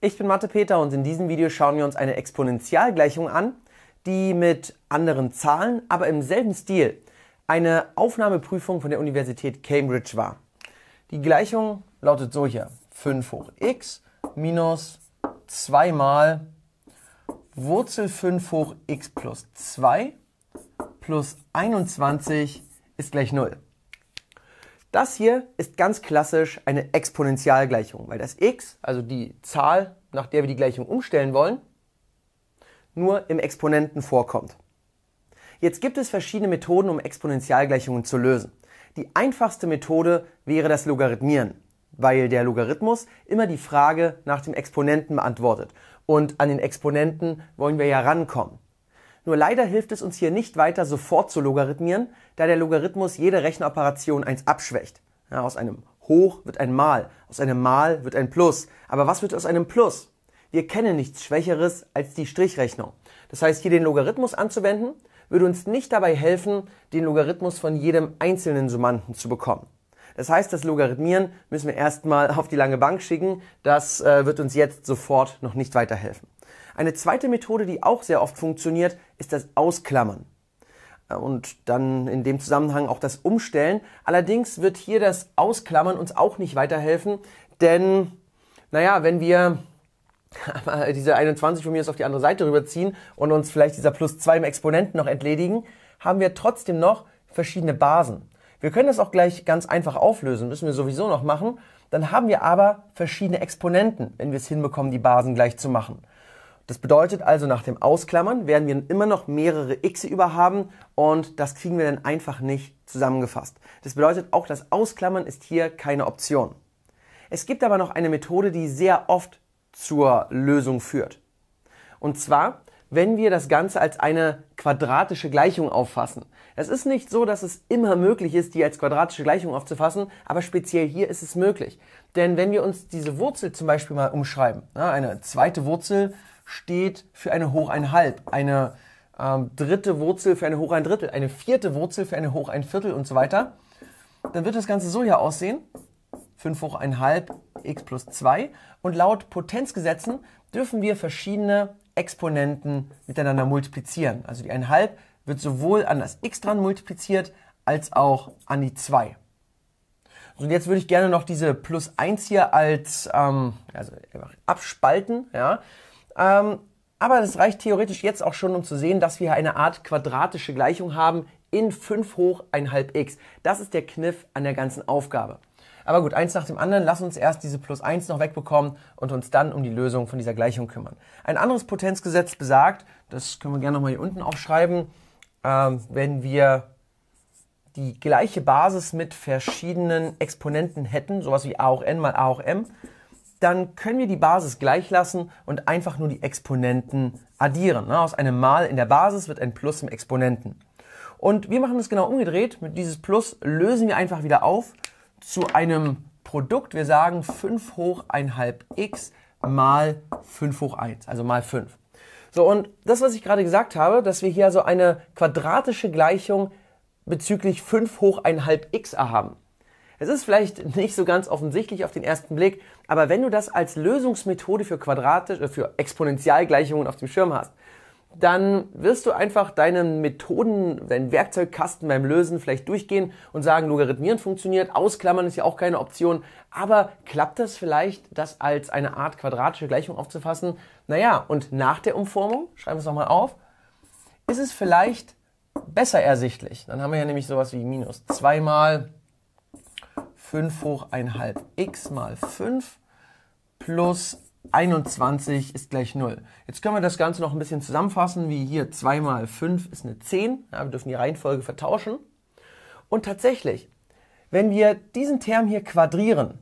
Ich bin Mathe Peter und in diesem Video schauen wir uns eine Exponentialgleichung an, die mit anderen Zahlen, aber im selben Stil eine Aufnahmeprüfung von der Universität Cambridge war. Die Gleichung lautet so hier. 5 hoch x minus 2 mal Wurzel 5 hoch x plus 2 plus 21 ist gleich 0. Das hier ist ganz klassisch eine Exponentialgleichung, weil das x, also die Zahl, nach der wir die Gleichung umstellen wollen, nur im Exponenten vorkommt. Jetzt gibt es verschiedene Methoden, um Exponentialgleichungen zu lösen. Die einfachste Methode wäre das Logarithmieren, weil der Logarithmus immer die Frage nach dem Exponenten beantwortet. Und an den Exponenten wollen wir ja rankommen. Nur leider hilft es uns hier nicht weiter, sofort zu logarithmieren, da der Logarithmus jede Rechenoperation eins abschwächt. Ja, aus einem Hoch wird ein Mal, aus einem Mal wird ein Plus. Aber was wird aus einem Plus? Wir kennen nichts Schwächeres als die Strichrechnung. Das heißt, hier den Logarithmus anzuwenden, würde uns nicht dabei helfen, den Logarithmus von jedem einzelnen Summanden zu bekommen. Das heißt, das Logarithmieren müssen wir erstmal auf die lange Bank schicken. Das äh, wird uns jetzt sofort noch nicht weiterhelfen. Eine zweite Methode, die auch sehr oft funktioniert, ist das Ausklammern. Äh, und dann in dem Zusammenhang auch das Umstellen. Allerdings wird hier das Ausklammern uns auch nicht weiterhelfen, denn, naja, wenn wir diese 21 von mir ist auf die andere Seite rüberziehen und uns vielleicht dieser plus 2 im Exponenten noch entledigen, haben wir trotzdem noch verschiedene Basen. Wir können das auch gleich ganz einfach auflösen, müssen wir sowieso noch machen. Dann haben wir aber verschiedene Exponenten, wenn wir es hinbekommen, die Basen gleich zu machen. Das bedeutet also, nach dem Ausklammern werden wir immer noch mehrere x über haben und das kriegen wir dann einfach nicht zusammengefasst. Das bedeutet, auch das Ausklammern ist hier keine Option. Es gibt aber noch eine Methode, die sehr oft zur Lösung führt. Und zwar, wenn wir das Ganze als eine quadratische Gleichung auffassen. Es ist nicht so, dass es immer möglich ist, die als quadratische Gleichung aufzufassen, aber speziell hier ist es möglich. Denn wenn wir uns diese Wurzel zum Beispiel mal umschreiben, eine zweite Wurzel steht für eine Hoch ein Halb, eine ähm, dritte Wurzel für eine Hoch ein Drittel, eine vierte Wurzel für eine Hoch ein Viertel und so weiter, dann wird das Ganze so hier aussehen. 5 hoch ein Halb, x plus 2. Und laut Potenzgesetzen dürfen wir verschiedene Exponenten miteinander multiplizieren. Also die Halb wird sowohl an das x dran multipliziert als auch an die 2. Und jetzt würde ich gerne noch diese plus 1 hier als ähm, also abspalten. Ja? Ähm, aber das reicht theoretisch jetzt auch schon, um zu sehen, dass wir eine Art quadratische Gleichung haben in 5 hoch 1 1,5 x. Das ist der Kniff an der ganzen Aufgabe. Aber gut, eins nach dem anderen, lass uns erst diese plus 1 noch wegbekommen und uns dann um die Lösung von dieser Gleichung kümmern. Ein anderes Potenzgesetz besagt, das können wir gerne nochmal hier unten aufschreiben, ähm, wenn wir die gleiche Basis mit verschiedenen Exponenten hätten, sowas wie a hoch n mal a hoch m, dann können wir die Basis gleich lassen und einfach nur die Exponenten addieren. Aus einem Mal in der Basis wird ein Plus im Exponenten. Und wir machen das genau umgedreht. Mit dieses Plus lösen wir einfach wieder auf zu einem Produkt. Wir sagen 5 hoch 1 halb x mal 5 hoch 1, also mal 5. So, und das, was ich gerade gesagt habe, dass wir hier so also eine quadratische Gleichung bezüglich 5 hoch 1 halb x haben. Es ist vielleicht nicht so ganz offensichtlich auf den ersten Blick, aber wenn du das als Lösungsmethode für quadratische, äh, für Exponentialgleichungen auf dem Schirm hast, dann wirst du einfach deinen Methoden, deinen Werkzeugkasten beim Lösen vielleicht durchgehen und sagen, Logarithmieren funktioniert, ausklammern ist ja auch keine Option, aber klappt das vielleicht, das als eine Art quadratische Gleichung aufzufassen? Naja, und nach der Umformung, schreiben wir es nochmal auf, ist es vielleicht besser ersichtlich. Dann haben wir ja nämlich sowas wie minus 2 mal 5 hoch 1 halb x mal 5 plus 21 ist gleich 0. Jetzt können wir das Ganze noch ein bisschen zusammenfassen, wie hier 2 mal 5 ist eine 10. Ja, wir dürfen die Reihenfolge vertauschen. Und tatsächlich, wenn wir diesen Term hier quadrieren,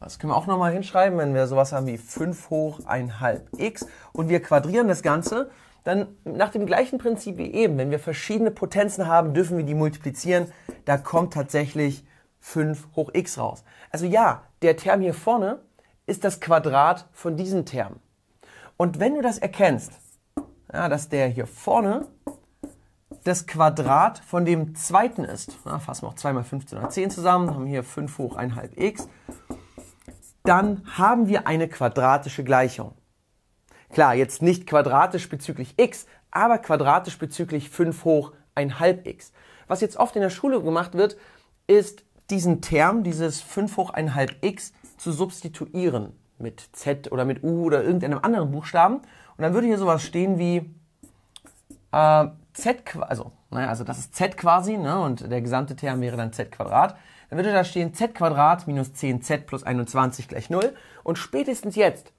das können wir auch nochmal hinschreiben, wenn wir sowas haben wie 5 hoch 1 halb x und wir quadrieren das Ganze, dann nach dem gleichen Prinzip wie eben, wenn wir verschiedene Potenzen haben, dürfen wir die multiplizieren. Da kommt tatsächlich 5 hoch x raus. Also ja, der Term hier vorne ist das Quadrat von diesem Term. Und wenn du das erkennst, ja, dass der hier vorne das Quadrat von dem zweiten ist, na, fassen wir auch 2 mal 15 oder 10 zusammen, haben hier 5 hoch 1 halb x, dann haben wir eine quadratische Gleichung. Klar, jetzt nicht quadratisch bezüglich x, aber quadratisch bezüglich 5 hoch 1 halb x. Was jetzt oft in der Schule gemacht wird, ist, diesen Term, dieses 5 hoch 1,5 x, zu substituieren mit Z oder mit U oder irgendeinem anderen Buchstaben. Und dann würde hier sowas stehen wie äh, Z, also, naja, also das ist Z quasi, ne, und der gesamte Term wäre dann Z Quadrat. Dann würde da stehen Z Quadrat minus 10Z plus 21 gleich 0. Und spätestens jetzt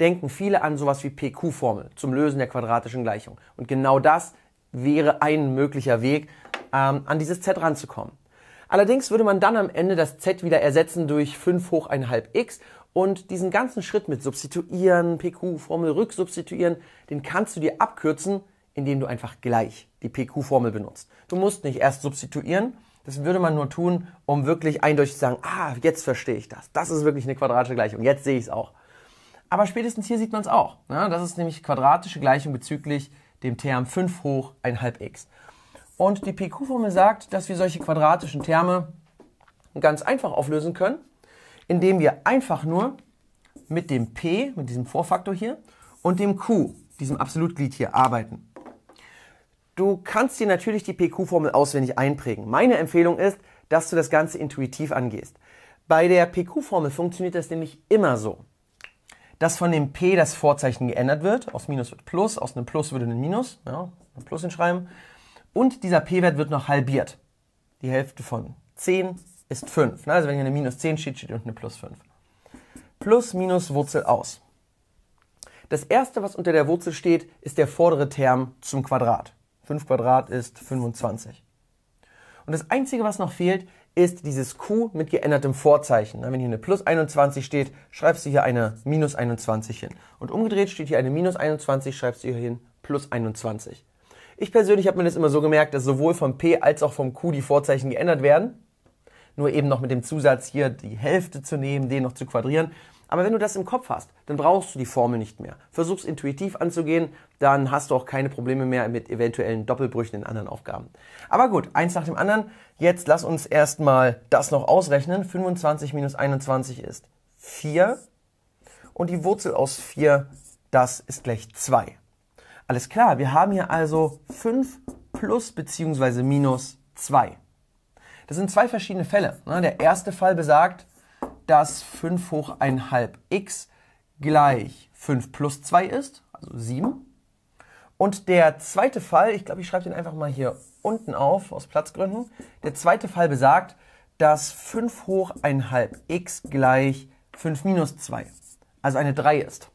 denken viele an sowas wie PQ-Formel zum Lösen der quadratischen Gleichung. Und genau das wäre ein möglicher Weg, ähm, an dieses Z ranzukommen. Allerdings würde man dann am Ende das z wieder ersetzen durch 5 hoch 1,5 x und diesen ganzen Schritt mit Substituieren, PQ-Formel rücksubstituieren, den kannst du dir abkürzen, indem du einfach gleich die PQ-Formel benutzt. Du musst nicht erst substituieren, das würde man nur tun, um wirklich eindeutig zu sagen, ah, jetzt verstehe ich das. Das ist wirklich eine quadratische Gleichung, jetzt sehe ich es auch. Aber spätestens hier sieht man es auch. Ne? Das ist nämlich quadratische Gleichung bezüglich dem Term 5 hoch 1,5x. Und die PQ-Formel sagt, dass wir solche quadratischen Terme ganz einfach auflösen können, indem wir einfach nur mit dem P, mit diesem Vorfaktor hier, und dem Q, diesem Absolutglied hier, arbeiten. Du kannst dir natürlich die PQ-Formel auswendig einprägen. Meine Empfehlung ist, dass du das Ganze intuitiv angehst. Bei der PQ-Formel funktioniert das nämlich immer so, dass von dem P das Vorzeichen geändert wird. Aus Minus wird Plus, aus einem Plus würde ein Minus, ja, ein Plus hinschreiben. Und dieser p-Wert wird noch halbiert. Die Hälfte von 10 ist 5. Ne? Also wenn hier eine minus 10 steht, steht unten eine plus 5. Plus, minus, Wurzel aus. Das erste, was unter der Wurzel steht, ist der vordere Term zum Quadrat. 5 Quadrat ist 25. Und das einzige, was noch fehlt, ist dieses Q mit geändertem Vorzeichen. Wenn hier eine plus 21 steht, schreibst du hier eine minus 21 hin. Und umgedreht steht hier eine minus 21, schreibst du hier hin plus 21. Ich persönlich habe mir das immer so gemerkt, dass sowohl vom P als auch vom Q die Vorzeichen geändert werden. Nur eben noch mit dem Zusatz hier die Hälfte zu nehmen, den noch zu quadrieren. Aber wenn du das im Kopf hast, dann brauchst du die Formel nicht mehr. Versuch's intuitiv anzugehen, dann hast du auch keine Probleme mehr mit eventuellen Doppelbrüchen in anderen Aufgaben. Aber gut, eins nach dem anderen. Jetzt lass uns erstmal das noch ausrechnen. 25 minus 21 ist 4. Und die Wurzel aus 4, das ist gleich 2. Alles klar, wir haben hier also 5 plus bzw. minus 2. Das sind zwei verschiedene Fälle. Ne? Der erste Fall besagt, dass 5 hoch 1 halb x gleich 5 plus 2 ist, also 7. Und der zweite Fall, ich glaube, ich schreibe den einfach mal hier unten auf, aus Platzgründen. Der zweite Fall besagt, dass 5 hoch 1 halb x gleich 5 minus 2, also eine 3 ist.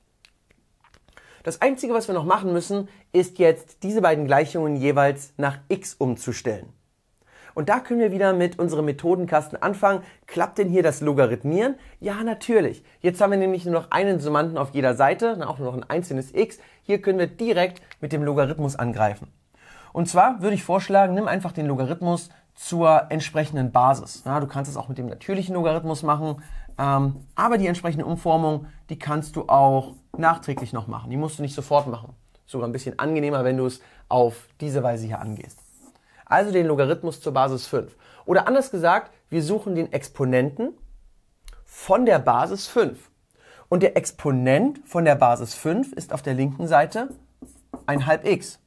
Das Einzige, was wir noch machen müssen, ist jetzt diese beiden Gleichungen jeweils nach x umzustellen. Und da können wir wieder mit unserem Methodenkasten anfangen. Klappt denn hier das Logarithmieren? Ja, natürlich. Jetzt haben wir nämlich nur noch einen Summanden auf jeder Seite, auch nur noch ein einzelnes x. Hier können wir direkt mit dem Logarithmus angreifen. Und zwar würde ich vorschlagen, nimm einfach den Logarithmus zur entsprechenden Basis. Ja, du kannst es auch mit dem natürlichen Logarithmus machen, ähm, aber die entsprechende Umformung, die kannst du auch nachträglich noch machen. Die musst du nicht sofort machen. Sogar ein bisschen angenehmer, wenn du es auf diese Weise hier angehst. Also den Logarithmus zur Basis 5. Oder anders gesagt, wir suchen den Exponenten von der Basis 5. Und der Exponent von der Basis 5 ist auf der linken Seite ein halb x.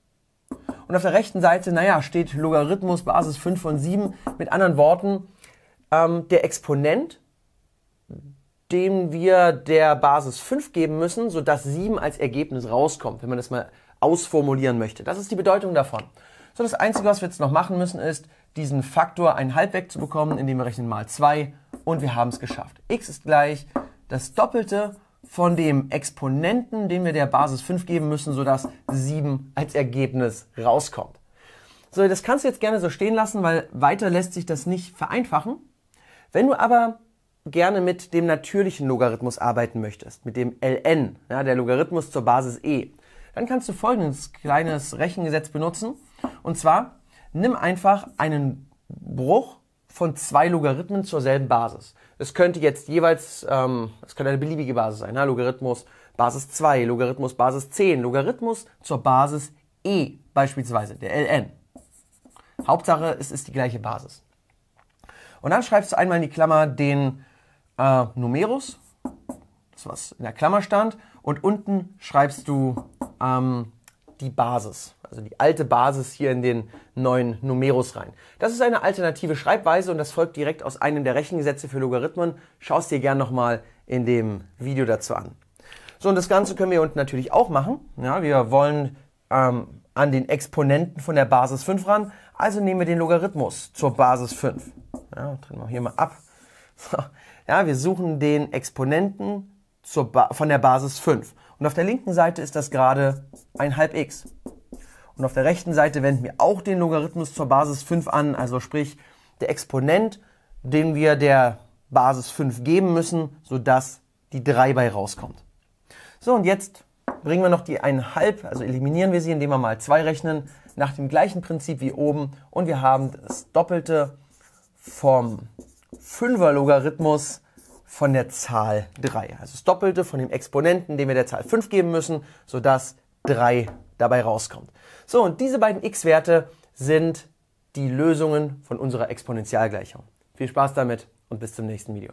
Und auf der rechten Seite, naja, steht Logarithmus Basis 5 von 7. Mit anderen Worten, ähm, der Exponent dem wir der Basis 5 geben müssen, sodass 7 als Ergebnis rauskommt, wenn man das mal ausformulieren möchte. Das ist die Bedeutung davon. So, das Einzige, was wir jetzt noch machen müssen, ist, diesen Faktor einhalb wegzubekommen, indem wir rechnen mal 2 und wir haben es geschafft. x ist gleich das Doppelte von dem Exponenten, den wir der Basis 5 geben müssen, sodass 7 als Ergebnis rauskommt. So, das kannst du jetzt gerne so stehen lassen, weil weiter lässt sich das nicht vereinfachen. Wenn du aber gerne mit dem natürlichen Logarithmus arbeiten möchtest, mit dem ln, ja, der Logarithmus zur Basis e, dann kannst du folgendes kleines Rechengesetz benutzen. Und zwar, nimm einfach einen Bruch von zwei Logarithmen zur selben Basis. Es könnte jetzt jeweils, ähm, es ähm, könnte eine beliebige Basis sein, ja, Logarithmus Basis 2, Logarithmus Basis 10, Logarithmus zur Basis e beispielsweise, der ln. Hauptsache, es ist die gleiche Basis. Und dann schreibst du einmal in die Klammer den äh, Numerus, das was in der Klammer stand, und unten schreibst du ähm, die Basis, also die alte Basis hier in den neuen Numerus rein. Das ist eine alternative Schreibweise und das folgt direkt aus einem der Rechengesetze für Logarithmen. Schau es dir gern nochmal in dem Video dazu an. So, und das Ganze können wir unten natürlich auch machen. Ja, wir wollen ähm, an den Exponenten von der Basis 5 ran, also nehmen wir den Logarithmus zur Basis 5. Ja, trennen wir hier mal ab. So, ja, wir suchen den Exponenten von der Basis 5. Und auf der linken Seite ist das gerade ein halb x. Und auf der rechten Seite wenden wir auch den Logarithmus zur Basis 5 an, also sprich der Exponent, den wir der Basis 5 geben müssen, sodass die 3 bei rauskommt. So, und jetzt bringen wir noch die 1,5, also eliminieren wir sie, indem wir mal 2 rechnen, nach dem gleichen Prinzip wie oben. Und wir haben das Doppelte vom 5er-Logarithmus von der Zahl 3. Also das Doppelte von dem Exponenten, den wir der Zahl 5 geben müssen, sodass 3 dabei rauskommt. So, und diese beiden x-Werte sind die Lösungen von unserer Exponentialgleichung. Viel Spaß damit und bis zum nächsten Video.